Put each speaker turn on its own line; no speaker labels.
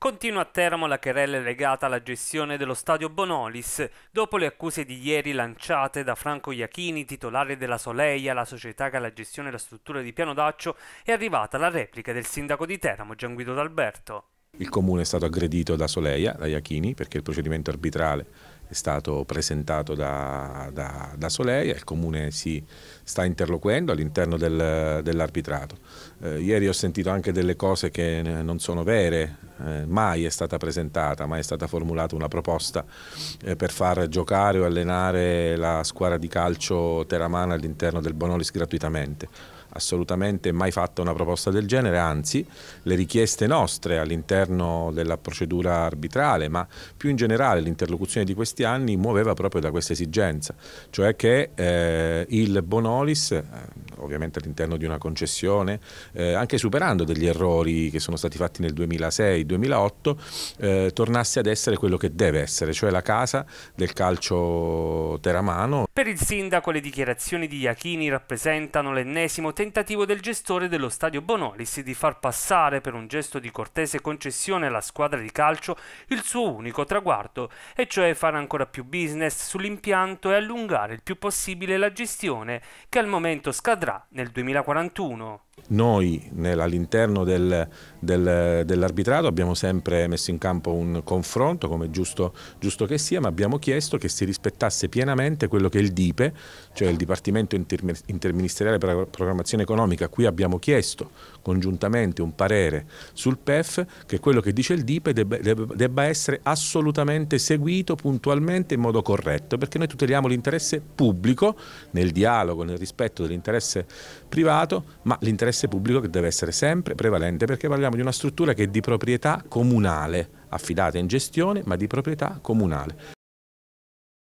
Continua a Teramo la querela legata alla gestione dello stadio Bonolis, dopo le accuse di ieri lanciate da Franco Iachini, titolare della Soleia, la società che ha la gestione della struttura di Piano Daccio, è arrivata la replica del sindaco di Teramo Gianguido D'Alberto.
Il comune è stato aggredito da Soleia, da Iachini, perché il procedimento arbitrale è stato presentato da, da, da Soleil e il Comune si sta interloquendo all'interno del, dell'arbitrato. Eh, ieri ho sentito anche delle cose che non sono vere, eh, mai è stata presentata, mai è stata formulata una proposta eh, per far giocare o allenare la squadra di calcio teramana all'interno del Bonolis gratuitamente assolutamente mai fatta una proposta del genere, anzi le richieste nostre all'interno della procedura arbitrale, ma più in generale l'interlocuzione di questi anni muoveva proprio da questa esigenza, cioè che eh, il Bonolis eh, ovviamente all'interno di una concessione, eh, anche superando degli errori che sono stati fatti nel 2006-2008, eh, tornasse ad essere quello che deve essere, cioè la casa del calcio teramano.
Per il sindaco le dichiarazioni di Iachini rappresentano l'ennesimo tentativo del gestore dello stadio Bonolis di far passare per un gesto di cortese concessione alla squadra di calcio il suo unico traguardo, e cioè fare ancora più business sull'impianto e allungare il più possibile la gestione che al momento scadrà sarà nel 2041
noi all'interno del, del, dell'arbitrato abbiamo sempre messo in campo un confronto, come giusto, giusto, che sia, ma abbiamo chiesto che si rispettasse pienamente quello che il DIPE, cioè il Dipartimento Interministeriale per la Programmazione Economica, a cui abbiamo chiesto congiuntamente un parere sul PEF, che quello che dice il DIPE debba, debba essere assolutamente seguito puntualmente in modo corretto, perché noi tuteliamo l'interesse pubblico nel dialogo, nel rispetto dell'interesse privato, ma l'interesse l'interesse pubblico che deve essere sempre prevalente perché parliamo di una struttura che è di proprietà comunale, affidata in gestione ma di proprietà comunale.